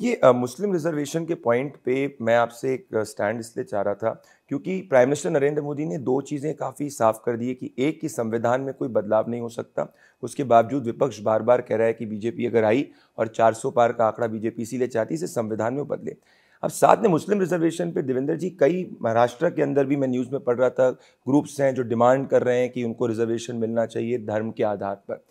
ये मुस्लिम रिजर्वेशन के पॉइंट पे मैं आपसे एक स्टैंड इसलिए चाह रहा था क्योंकि प्राइम मिनिस्टर नरेंद्र मोदी ने दो चीज़ें काफ़ी साफ कर दी है कि एक कि संविधान में कोई बदलाव नहीं हो सकता उसके बावजूद विपक्ष बार बार कह रहा है कि बीजेपी अगर आई और 400 पार का आंकड़ा बीजेपी इसीलिए चाहती इसे संविधान में बदले अब साथ में मुस्लिम रिजर्वेशन पे देवेंद्र जी कई महाराष्ट्र के अंदर भी मैं न्यूज़ में पढ़ रहा था ग्रुप्स हैं जो डिमांड कर रहे हैं कि उनको रिजर्वेशन मिलना चाहिए धर्म के आधार पर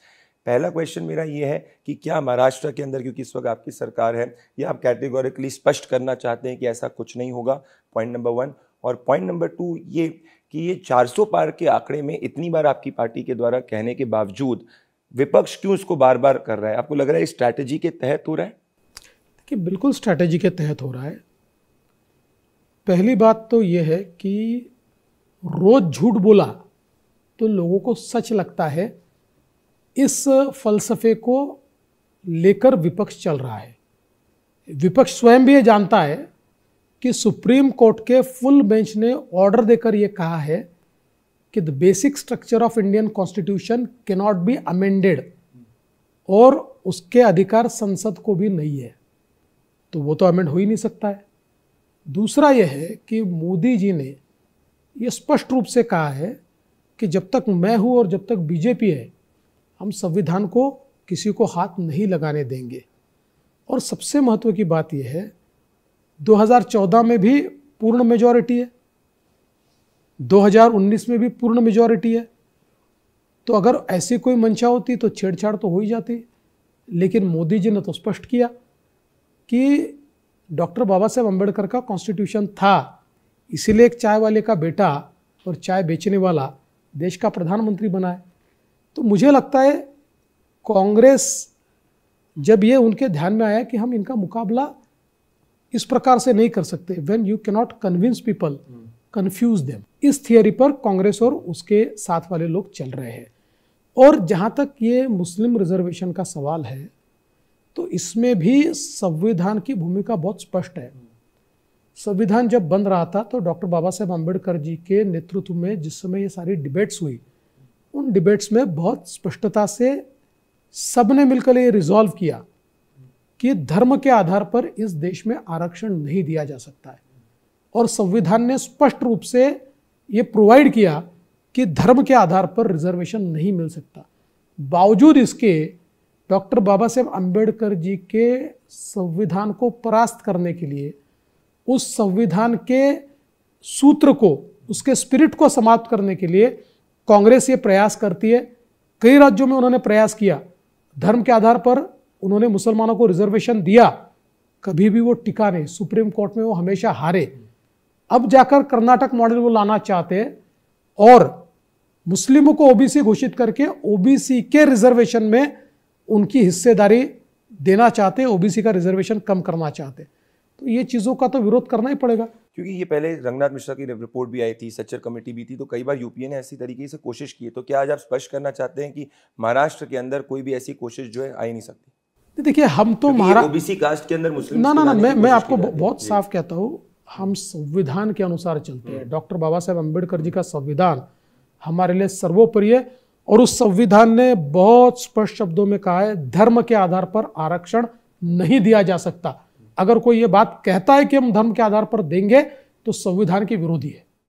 पहला क्वेश्चन मेरा ये है कि क्या महाराष्ट्र के अंदर क्योंकि इस वक्त आपकी सरकार है या आप कैटेगोरिकली स्पष्ट करना चाहते हैं कि ऐसा कुछ नहीं होगा पॉइंट नंबर वन और पॉइंट नंबर टू ये कि ये 400 पार के आंकड़े में इतनी बार आपकी पार्टी के द्वारा कहने के बावजूद विपक्ष क्यों इसको बार बार कर रहा है आपको लग रहा है स्ट्रैटेजी के तहत हो रहा है देखिए बिल्कुल स्ट्रैटेजी के तहत हो रहा है पहली बात तो ये है कि रोज़ झूठ बोला तो लोगों को सच लगता है इस फलसफे को लेकर विपक्ष चल रहा है विपक्ष स्वयं भी ये जानता है कि सुप्रीम कोर्ट के फुल बेंच ने ऑर्डर देकर ये कहा है कि the basic structure of Indian constitution not be amended और उसके अधिकार संसद को भी नहीं है तो वो तो अमेंड हो ही नहीं सकता है दूसरा यह है कि मोदी जी ने यह स्पष्ट रूप से कहा है कि जब तक मैं हूँ और जब तक बीजेपी है हम संविधान को किसी को हाथ नहीं लगाने देंगे और सबसे महत्व की बात यह है 2014 में भी पूर्ण मेजॉरिटी है 2019 में भी पूर्ण मेजॉरिटी है तो अगर ऐसी कोई मंशा होती तो छेड़छाड़ तो हो ही जाती लेकिन मोदी जी ने तो स्पष्ट किया कि डॉक्टर बाबा साहेब अम्बेडकर का कॉन्स्टिट्यूशन था इसीलिए एक चाय वाले का बेटा और चाय बेचने वाला देश का प्रधानमंत्री बना है तो मुझे लगता है कांग्रेस जब ये उनके ध्यान में आया कि हम इनका मुकाबला इस प्रकार से नहीं कर सकते when you cannot convince people confuse them इस थियोरी पर कांग्रेस और उसके साथ वाले लोग चल रहे हैं और जहाँ तक ये मुस्लिम रिजर्वेशन का सवाल है तो इसमें भी संविधान की भूमिका बहुत स्पष्ट है संविधान जब बन रहा था तो डॉक्टर बाबा साहेब अम्बेडकर जी के नेतृत्व में जिस समय ये सारी डिबेट्स हुई उन डिबेट्स में बहुत स्पष्टता से सबने मिलकर ये रिजॉल्व किया कि धर्म के आधार पर इस देश में आरक्षण नहीं दिया जा सकता है और संविधान ने स्पष्ट रूप से ये प्रोवाइड किया कि धर्म के आधार पर रिजर्वेशन नहीं मिल सकता बावजूद इसके डॉक्टर बाबा साहेब अम्बेडकर जी के संविधान को परास्त करने के लिए उस संविधान के सूत्र को उसके स्पिरिट को समाप्त करने के लिए कांग्रेस ये प्रयास करती है कई राज्यों में उन्होंने प्रयास किया धर्म के आधार पर उन्होंने मुसलमानों को रिजर्वेशन दिया कभी भी वो टिका नहीं सुप्रीम कोर्ट में वो हमेशा हारे अब जाकर कर्नाटक मॉडल वो लाना चाहते और मुस्लिमों को ओबीसी घोषित करके ओबीसी के रिजर्वेशन में उनकी हिस्सेदारी देना चाहते ओबीसी का रिजर्वेशन कम करना चाहते तो ये चीज़ों का तो विरोध करना ही पड़ेगा क्योंकि ये पहले रंगनाथ मिश्रा की रिपोर्ट भी आई थी सच्चर कमेटी भी थी तो कई बार यूपीए ने ऐसी तरीके से कोशिश की है तो क्या आज आप स्पष्ट करना चाहते हैं कि महाराष्ट्र के अंदर कोई भी ऐसी कोशिश जो है आई नहीं सकती देखिए हम तो महाराष्ट्र ओबीसी कास्ट के अंदर मुस्लिम ना ना ना मैं मैं आपको बहुत साफ कहता हूँ हम संविधान के अनुसार चलते हैं हम्म। डॉक्टर बाबा साहेब अम्बेडकर जी का संविधान हमारे लिए सर्वोपरि है और उस संविधान ने बहुत स्पष्ट शब्दों में कहा है धर्म के आधार पर आरक्षण नहीं दिया जा सकता अगर कोई ये बात कहता है कि हम धर्म के आधार पर देंगे तो संविधान के विरोधी है